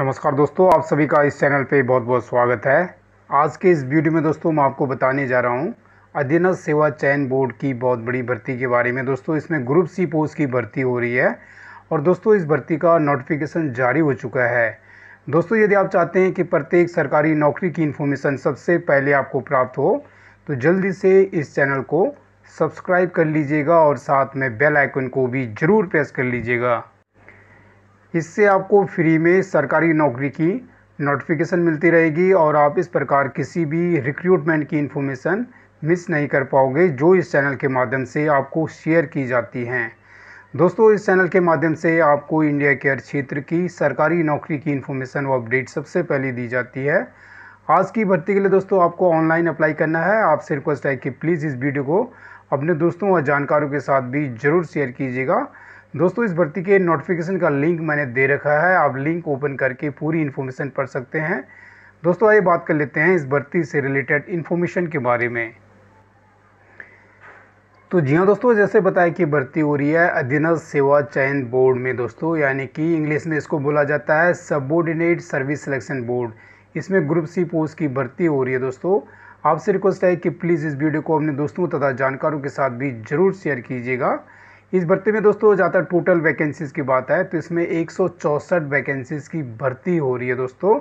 नमस्कार दोस्तों आप सभी का इस चैनल पे बहुत बहुत स्वागत है आज के इस वीडियो में दोस्तों मैं आपको बताने जा रहा हूँ अधीनस्थ सेवा चयन बोर्ड की बहुत बड़ी भर्ती के बारे में दोस्तों इसमें ग्रुप सी पोस्ट की भर्ती हो रही है और दोस्तों इस भर्ती का नोटिफिकेशन जारी हो चुका है दोस्तों यदि आप चाहते हैं कि प्रत्येक सरकारी नौकरी की इन्फॉर्मेशन सबसे पहले आपको प्राप्त हो तो जल्दी से इस चैनल को सब्सक्राइब कर लीजिएगा और साथ में बेल आइकन को भी ज़रूर प्रेस कर लीजिएगा इससे आपको फ्री में सरकारी नौकरी की नोटिफिकेशन मिलती रहेगी और आप इस प्रकार किसी भी रिक्रूटमेंट की इन्फॉर्मेशन मिस नहीं कर पाओगे जो इस चैनल के माध्यम से आपको शेयर की जाती हैं दोस्तों इस चैनल के माध्यम से आपको इंडिया के हर क्षेत्र की सरकारी नौकरी की इन्फॉर्मेशन व अपडेट सबसे पहले दी जाती है आज की भर्ती के लिए दोस्तों आपको ऑनलाइन अप्लाई करना है आपसे रिक्वेस्ट है कि प्लीज़ इस वीडियो को अपने दोस्तों और जानकारों के साथ भी ज़रूर शेयर कीजिएगा दोस्तों इस भर्ती के नोटिफिकेशन का लिंक मैंने दे रखा है आप लिंक ओपन करके पूरी इन्फॉर्मेशन पढ़ सकते हैं दोस्तों आइए बात कर लेते हैं इस भर्ती से रिलेटेड इन्फॉर्मेशन के बारे में तो जी हाँ दोस्तों जैसे बताया कि भर्ती हो रही है अधीनस्थ सेवा चयन बोर्ड में दोस्तों यानी कि इंग्लिश में इसको बोला जाता है सबोर्डिनेट सर्विस सिलेक्शन बोर्ड इसमें ग्रुप सी पोस्ट की भर्ती हो रही है दोस्तों आपसे रिक्वेस्ट है कि प्लीज़ इस वीडियो को अपने दोस्तों तथा जानकारों के साथ भी ज़रूर शेयर कीजिएगा इस भर्ती में दोस्तों ज़्यादा टोटल वैकेंसीज़ की बात है तो इसमें एक वैकेंसीज़ की भर्ती हो रही है दोस्तों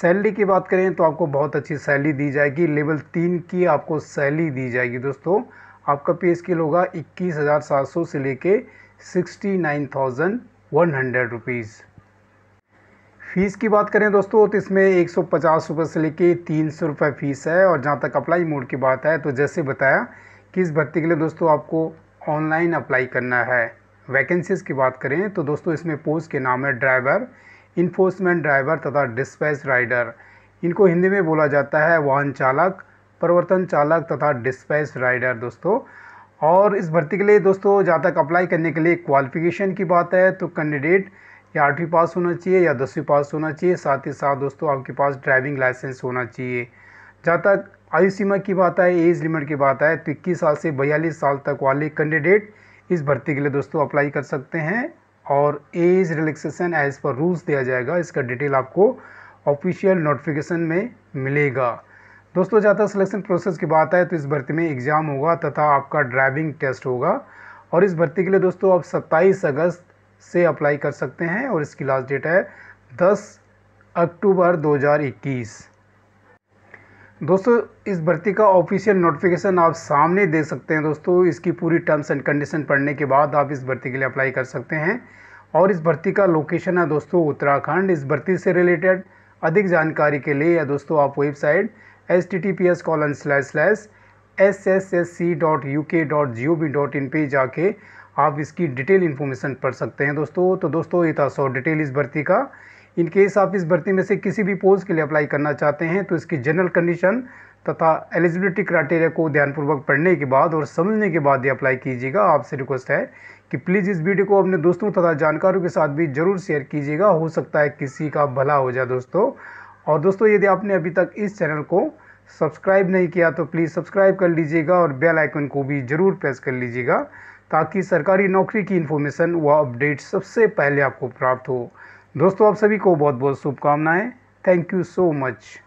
सैलरी की बात करें तो आपको बहुत अच्छी सैलरी दी जाएगी लेवल तीन की आपको सैलरी दी जाएगी दोस्तों आपका पे स्केल होगा इक्कीस हज़ार सात सौ से लेके sixty nine thousand one hundred rupees fees की बात करें दोस्तों तो इसमें एक सौ पचास रुपये से लेके तीन सौ रुपये फ़ीस है और जहाँ तक अप्लाई मोड की बात है तो जैसे बताया कि इस भर्ती के लिए दोस्तों आपको ऑनलाइन अप्लाई करना है वैकेंसीज़ की बात करें तो दोस्तों इसमें पोस्ट के नाम है ड्राइवर इन्फोर्समेंट ड्राइवर तथा डिस्पैच राइडर इनको हिंदी में बोला जाता है वाहन चालक प्रवर्तन चालक तथा डिस्पैच राइडर दोस्तों और इस भर्ती के लिए दोस्तों जहाँ तक अप्लाई करने के लिए क्वालिफिकेशन की बात है तो कैंडिडेट या आठवीं पास होना चाहिए या दसवीं पास होना चाहिए साथ ही साथ दोस्तों आपके पास ड्राइविंग लाइसेंस होना चाहिए जहाँ तक आयु सीमा की बात आए एज लिमिट की बात आए तो इक्कीस साल से बयालीस साल तक वाले कैंडिडेट इस भर्ती के लिए दोस्तों अप्लाई कर सकते हैं और age relaxation as per rules दिया जाएगा इसका डिटेल आपको ऑफिशियल नोटिफिकेशन में मिलेगा दोस्तों ज़्यादा सिलेक्शन प्रोसेस की बात आए तो इस भर्ती में एग्ज़ाम होगा तथा आपका ड्राइविंग टेस्ट होगा और इस भर्ती के लिए दोस्तों आप सत्ताईस अगस्त से अप्लाई कर सकते हैं और इसकी लास्ट डेट है दस अक्टूबर 2021 दोस्तों इस भर्ती का ऑफिशियल नोटिफिकेशन आप सामने दे सकते हैं दोस्तों इसकी पूरी टर्म्स एंड कंडीशन पढ़ने के बाद आप इस भर्ती के लिए अप्लाई कर सकते हैं और इस भर्ती का लोकेशन है दोस्तों उत्तराखंड इस भर्ती से रिलेटेड अधिक जानकारी के लिए या दोस्तों आप website S T T P S colon slash slash S S S C dot U K dot G O V dot in पर जाके आप इसकी डिटेल इन्फॉर्मेशन पढ़ सकते हैं दोस्तों तो दोस्तों ये था सौ डिटेल इस भर्ती का इन केस आप इस भर्ती में से किसी भी पोस्ट के लिए अप्लाई करना चाहते हैं तो इसकी जनरल कंडीशन तथा एलिजिबिलिटी क्राइटेरिया को ध्यानपूर्वक पढ़ने के बाद और समझने के बाद ही अप्लाई कीजिएगा आपसे रिक्वेस्ट है कि प्लीज़ इस वीडियो को अपने दोस्तों तथा जानकारों के साथ भी जरूर शेयर कीजिएगा हो सकता है किसी का भला हो जाए दोस्तों और दोस्तों यदि आपने अभी तक इस चैनल को सब्सक्राइब नहीं किया तो प्लीज़ सब्सक्राइब कर लीजिएगा और बेल आइकन को भी ज़रूर प्रेस कर लीजिएगा ताकि सरकारी नौकरी की इन्फॉर्मेशन व अपडेट सबसे पहले आपको प्राप्त हो दोस्तों आप सभी को बहुत बहुत शुभकामनाएं थैंक यू सो मच